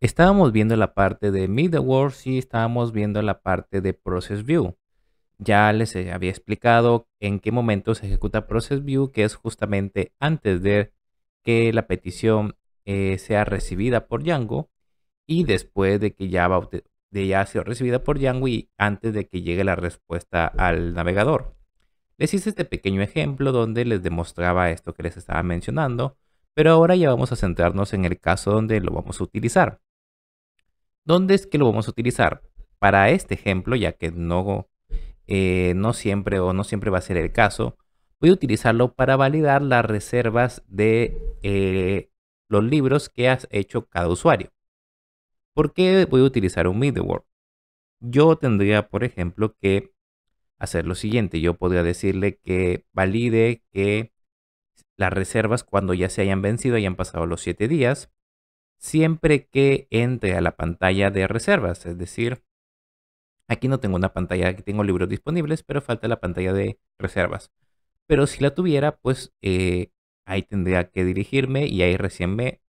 Estábamos viendo la parte de middleware y estábamos viendo la parte de Process View. Ya les había explicado en qué momento se ejecuta Process View, que es justamente antes de que la petición eh, sea recibida por Django y después de que ya, ya ha sido recibida por Django y antes de que llegue la respuesta al navegador. Les este pequeño ejemplo donde les demostraba esto que les estaba mencionando, pero ahora ya vamos a centrarnos en el caso donde lo vamos a utilizar. ¿Dónde es que lo vamos a utilizar? Para este ejemplo, ya que no, eh, no siempre o no siempre va a ser el caso, voy a utilizarlo para validar las reservas de eh, los libros que has hecho cada usuario. ¿Por qué voy a utilizar un middleware? Yo tendría, por ejemplo, que hacer lo siguiente. Yo podría decirle que valide que las reservas cuando ya se hayan vencido hayan pasado los 7 días, siempre que entre a la pantalla de reservas. Es decir, aquí no tengo una pantalla, aquí tengo libros disponibles, pero falta la pantalla de reservas. Pero si la tuviera, pues eh, ahí tendría que dirigirme y ahí recién me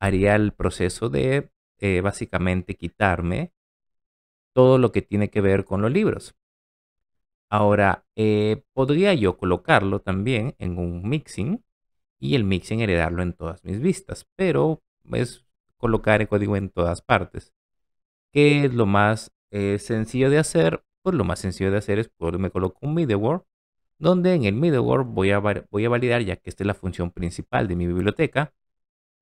haría el proceso de eh, básicamente quitarme todo lo que tiene que ver con los libros. Ahora, eh, podría yo colocarlo también en un mixing y el mixing heredarlo en todas mis vistas, pero es colocar el código en todas partes. ¿Qué es lo más eh, sencillo de hacer? Pues lo más sencillo de hacer es pues, me coloco un middleware, donde en el middleware voy a, validar, ya que esta es la función principal de mi biblioteca,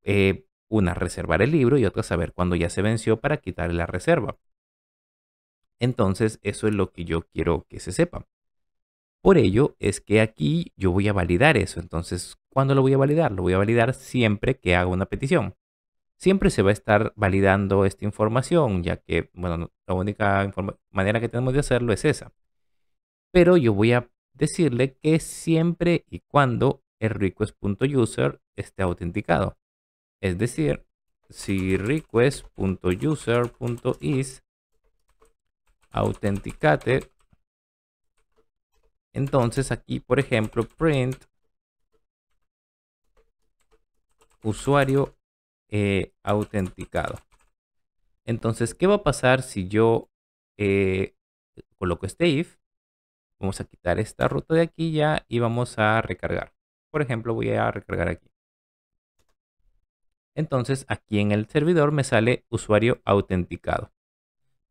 eh, una reservar el libro y otra saber cuándo ya se venció para quitar la reserva. Entonces, eso es lo que yo quiero que se sepa. Por ello es que aquí yo voy a validar eso. Entonces, ¿cuándo lo voy a validar? Lo voy a validar siempre que haga una petición. Siempre se va a estar validando esta información, ya que, bueno, la única manera que tenemos de hacerlo es esa. Pero yo voy a decirle que siempre y cuando el request.user esté autenticado. Es decir, si request.user.is Authenticated. Entonces aquí, por ejemplo, print usuario eh, autenticado. Entonces, ¿qué va a pasar si yo eh, coloco este if? Vamos a quitar esta ruta de aquí ya y vamos a recargar. Por ejemplo, voy a recargar aquí. Entonces, aquí en el servidor me sale usuario autenticado.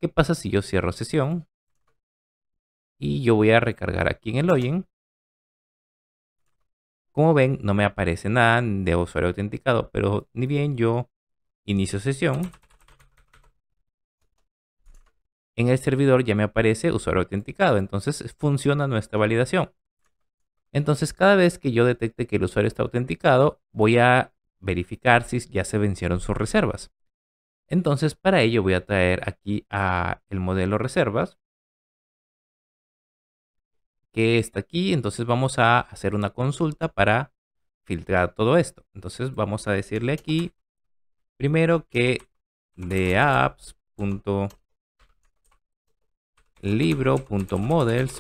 ¿Qué pasa si yo cierro sesión? Y yo voy a recargar aquí en el login. Como ven, no me aparece nada de usuario autenticado, pero ni bien yo inicio sesión. En el servidor ya me aparece usuario autenticado, entonces funciona nuestra validación. Entonces cada vez que yo detecte que el usuario está autenticado, voy a verificar si ya se vencieron sus reservas. Entonces, para ello voy a traer aquí a el modelo reservas, que está aquí. Entonces vamos a hacer una consulta para filtrar todo esto. Entonces vamos a decirle aquí, primero que de apps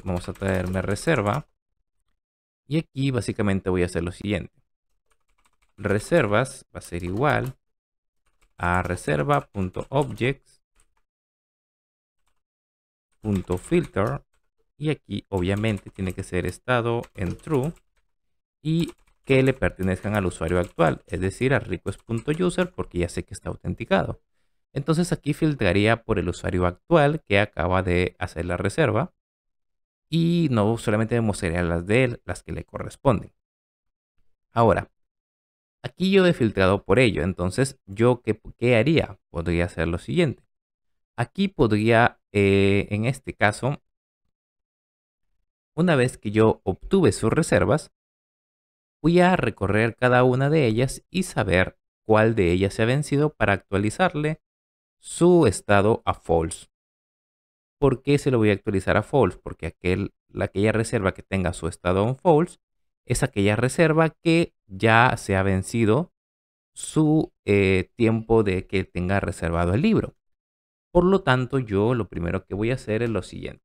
vamos a traerme reserva. Y aquí básicamente voy a hacer lo siguiente. Reservas va a ser igual a reserva.objects.filter y aquí obviamente tiene que ser estado en true y que le pertenezcan al usuario actual, es decir, a request.user porque ya sé que está autenticado. Entonces aquí filtraría por el usuario actual que acaba de hacer la reserva y no solamente las de él, las que le corresponden. Ahora, Aquí yo he filtrado por ello, entonces yo qué, qué haría? Podría hacer lo siguiente. Aquí podría, eh, en este caso, una vez que yo obtuve sus reservas, voy a recorrer cada una de ellas y saber cuál de ellas se ha vencido para actualizarle su estado a false. ¿Por qué se lo voy a actualizar a false? Porque aquel, aquella reserva que tenga su estado en false es aquella reserva que ya se ha vencido su eh, tiempo de que tenga reservado el libro. Por lo tanto, yo lo primero que voy a hacer es lo siguiente.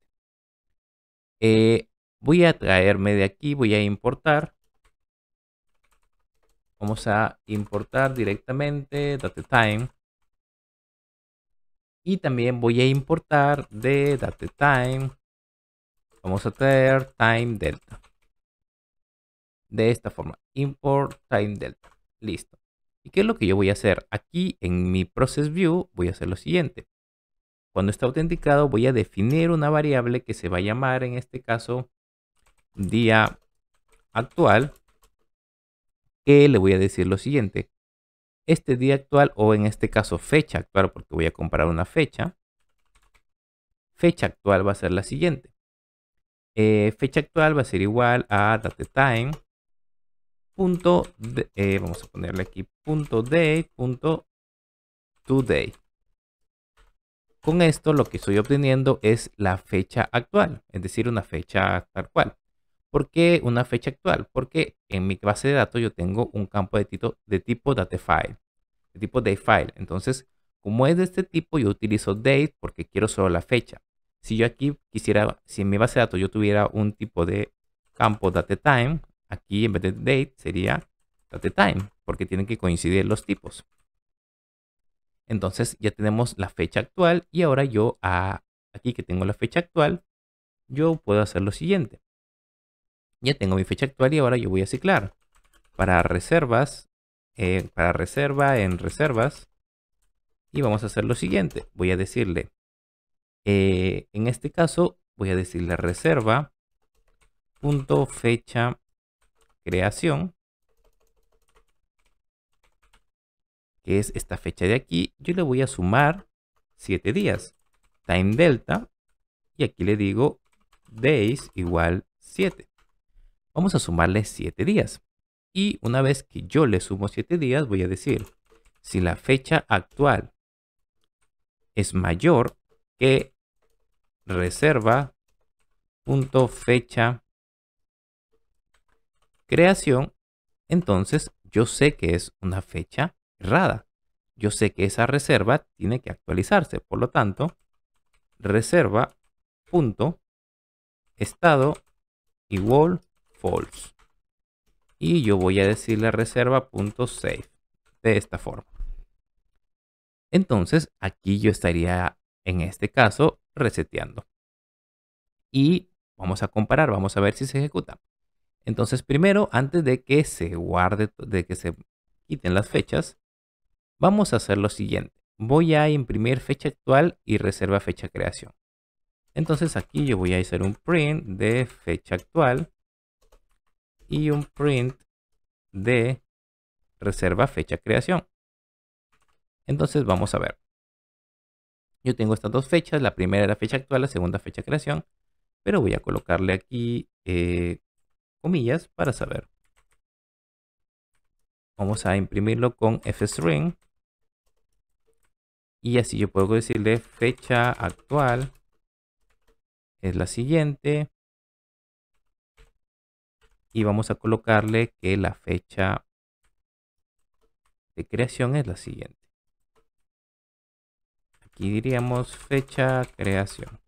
Eh, voy a traerme de aquí, voy a importar. Vamos a importar directamente DateTime. Y también voy a importar de DateTime. Vamos a traer Time Delta de esta forma. Import time delta. Listo. ¿Y qué es lo que yo voy a hacer? Aquí en mi process view voy a hacer lo siguiente. Cuando está autenticado voy a definir una variable que se va a llamar en este caso día actual. Que le voy a decir lo siguiente. Este día actual o en este caso fecha actual porque voy a comparar una fecha. Fecha actual va a ser la siguiente. Eh, fecha actual va a ser igual a date time punto eh, vamos a ponerle aquí punto de punto today con esto lo que estoy obteniendo es la fecha actual es decir una fecha tal cual ¿Por qué una fecha actual? Porque en mi base de datos yo tengo un campo de, tipo de tipo file de tipo file Entonces, como es de este tipo, yo utilizo date porque quiero solo la fecha. Si yo aquí quisiera, si en mi base de datos yo tuviera un tipo de campo date time Aquí en vez de date sería date time, porque tienen que coincidir los tipos. Entonces ya tenemos la fecha actual y ahora yo a, aquí que tengo la fecha actual, yo puedo hacer lo siguiente. Ya tengo mi fecha actual y ahora yo voy a ciclar. Para reservas, eh, para reserva en reservas. Y vamos a hacer lo siguiente. Voy a decirle, eh, en este caso voy a decirle reserva punto fecha creación, que es esta fecha de aquí, yo le voy a sumar 7 días, time delta, y aquí le digo days igual 7. Vamos a sumarle 7 días. Y una vez que yo le sumo 7 días, voy a decir, si la fecha actual es mayor que reserva punto fecha creación, entonces yo sé que es una fecha errada. Yo sé que esa reserva tiene que actualizarse. Por lo tanto, reserva punto estado igual false. Y yo voy a decirle reserva de esta forma. Entonces aquí yo estaría en este caso reseteando. Y vamos a comparar, vamos a ver si se ejecuta. Entonces, primero, antes de que se guarde, de que se quiten las fechas, vamos a hacer lo siguiente. Voy a imprimir fecha actual y reserva fecha creación. Entonces aquí yo voy a hacer un print de fecha actual y un print de reserva fecha creación. Entonces vamos a ver. Yo tengo estas dos fechas, la primera la fecha actual, la segunda fecha creación, pero voy a colocarle aquí eh, comillas para saber. Vamos a imprimirlo con fstring. Y así yo puedo decirle fecha actual es la siguiente. Y vamos a colocarle que la fecha de creación es la siguiente. Aquí diríamos fecha creación.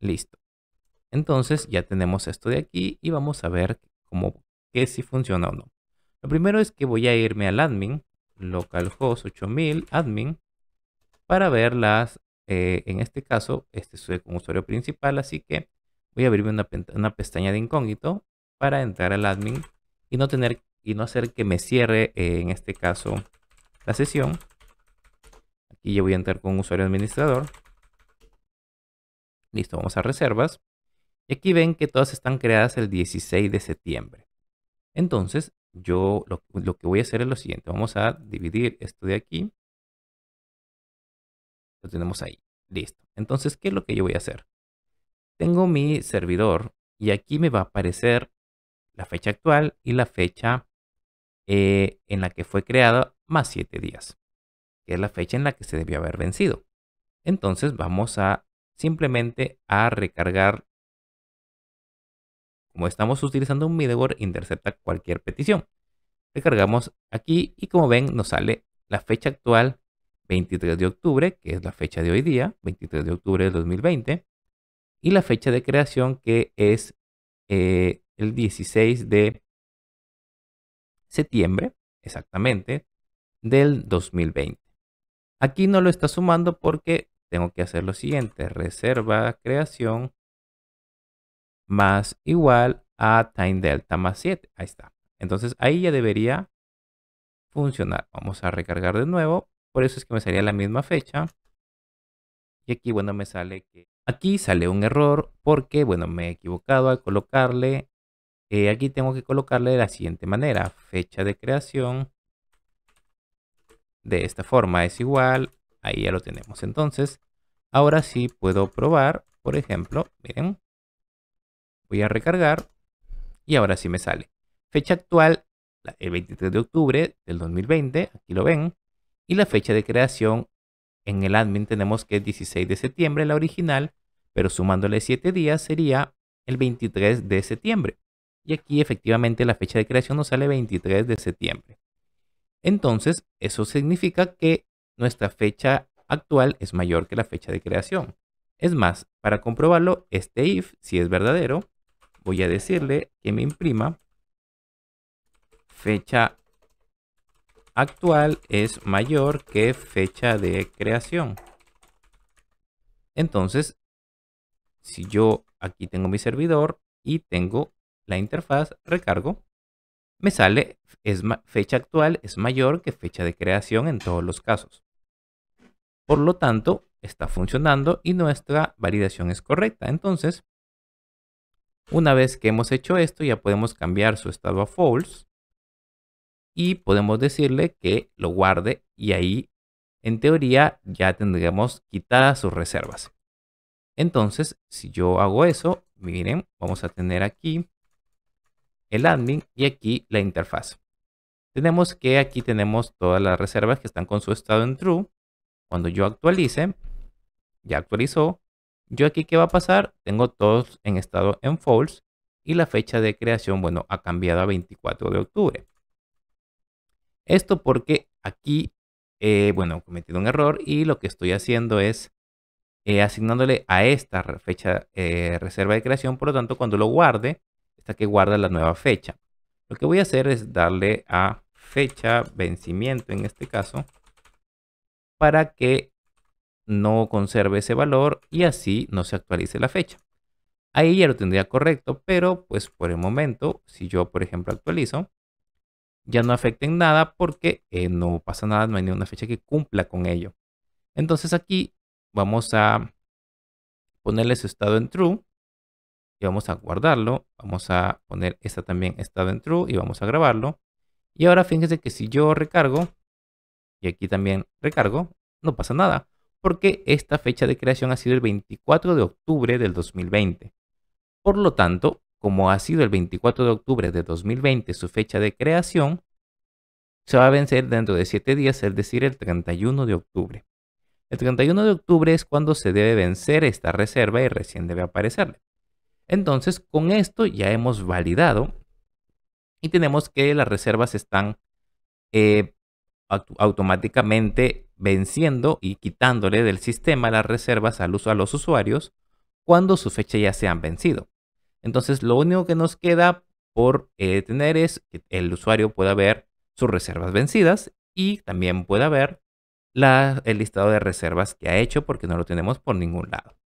Listo. Entonces ya tenemos esto de aquí y vamos a ver cómo, que si funciona o no. Lo primero es que voy a irme al admin, localhost 8000 admin, para verlas, eh, en este caso, este soy como usuario principal, así que voy a abrirme una, pestaña de incógnito para entrar al admin y no tener y no hacer que me cierre eh, en este caso la sesión. Aquí ya voy a entrar con usuario administrador. Listo, vamos a reservas aquí ven que todas están creadas el 16 de septiembre. Entonces, yo lo, que voy a hacer es lo siguiente. Vamos a dividir esto de aquí. Lo tenemos ahí. Listo. Entonces, ¿qué es lo que yo voy a hacer? Tengo mi servidor y aquí me va a aparecer la fecha actual y la fecha eh, en la que fue creada más 7 días, que es la fecha en la que se debió haber vencido. Entonces vamos a simplemente a recargar como estamos utilizando un middleware, intercepta cualquier petición. Recargamos aquí y como ven nos sale la fecha actual 23 de octubre, que es la fecha de hoy día, 23 de octubre de 2020, y la fecha de creación que es eh, el 16 de septiembre, exactamente, del 2020. Aquí no lo está sumando porque tengo que hacer lo siguiente, reserva creación más igual a time delta más 7. Ahí está. Entonces ahí ya debería funcionar. Vamos a recargar de nuevo. Por eso es que me salía la misma fecha. Y aquí, bueno, me sale que... Aquí sale un error porque, bueno, me he equivocado al colocarle... Eh, aquí tengo que colocarle de la siguiente manera. Fecha de creación. De esta forma es igual. Ahí ya lo tenemos. Entonces, ahora sí puedo probar. Por ejemplo, miren, Voy a recargar y ahora sí me sale. Fecha actual, el 23 de octubre del 2020, aquí lo ven. Y la fecha de creación en el admin tenemos que es 16 de septiembre, la original, pero sumándole 7 días sería el 23 de septiembre. Y aquí efectivamente la fecha de creación nos sale 23 de septiembre. Entonces, eso significa que nuestra fecha actual es mayor que la fecha de creación. Es más, para comprobarlo, este if, si es verdadero, voy a decirle que me imprima fecha actual es mayor que fecha de creación. Entonces, si yo aquí tengo mi servidor y tengo la interfaz, recargo, me sale es fecha actual es mayor que fecha de creación en todos los casos. Por lo tanto, está funcionando y nuestra validación es correcta. Entonces, una vez que hemos hecho esto, ya podemos cambiar su estado a false y podemos decirle que lo guarde y ahí, en teoría, ya tendremos quitadas sus reservas. Entonces, si yo hago eso, miren, vamos a tener aquí el admin y aquí la interfaz. Tenemos que aquí tenemos todas las reservas que están con su estado en true. Cuando yo actualice, ya actualizó, yo aquí, ¿qué va a pasar? Tengo todos en estado en false y la fecha de creación, bueno, ha cambiado a 24 de octubre. Esto porque aquí, eh, bueno, he cometido un error y lo que estoy haciendo es eh, asignándole a esta fecha eh, reserva de creación, por lo tanto, cuando lo guarde, está que guarda la nueva fecha. Lo que voy a hacer es darle a fecha vencimiento en este caso para que no conserve ese valor y así no se actualice la fecha. Ahí ya lo tendría correcto, pero pues por el momento, si yo por ejemplo actualizo, ya no afecta en nada porque eh, no pasa nada, no hay una fecha que cumpla con ello. Entonces aquí vamos a ponerle su estado en true y vamos a guardarlo. Vamos a poner esta también estado en true y vamos a grabarlo. Y ahora fíjense que si yo recargo y aquí también recargo, no pasa nada porque esta fecha de creación ha sido el 24 de octubre del 2020. Por lo tanto, como ha sido el 24 de octubre de 2020 su fecha de creación, se va a vencer dentro de 7 días, es decir, el 31 de octubre. El 31 de octubre es cuando se debe vencer esta reserva y recién debe aparecerle. Entonces, con esto ya hemos validado y tenemos que las reservas están eh, automáticamente venciendo y quitándole del sistema las reservas al uso a los usuarios cuando su fecha ya se han vencido. Entonces lo único que nos queda por eh, tener es que el usuario pueda ver sus reservas vencidas y también pueda ver la, el listado de reservas que ha hecho porque no lo tenemos por ningún lado.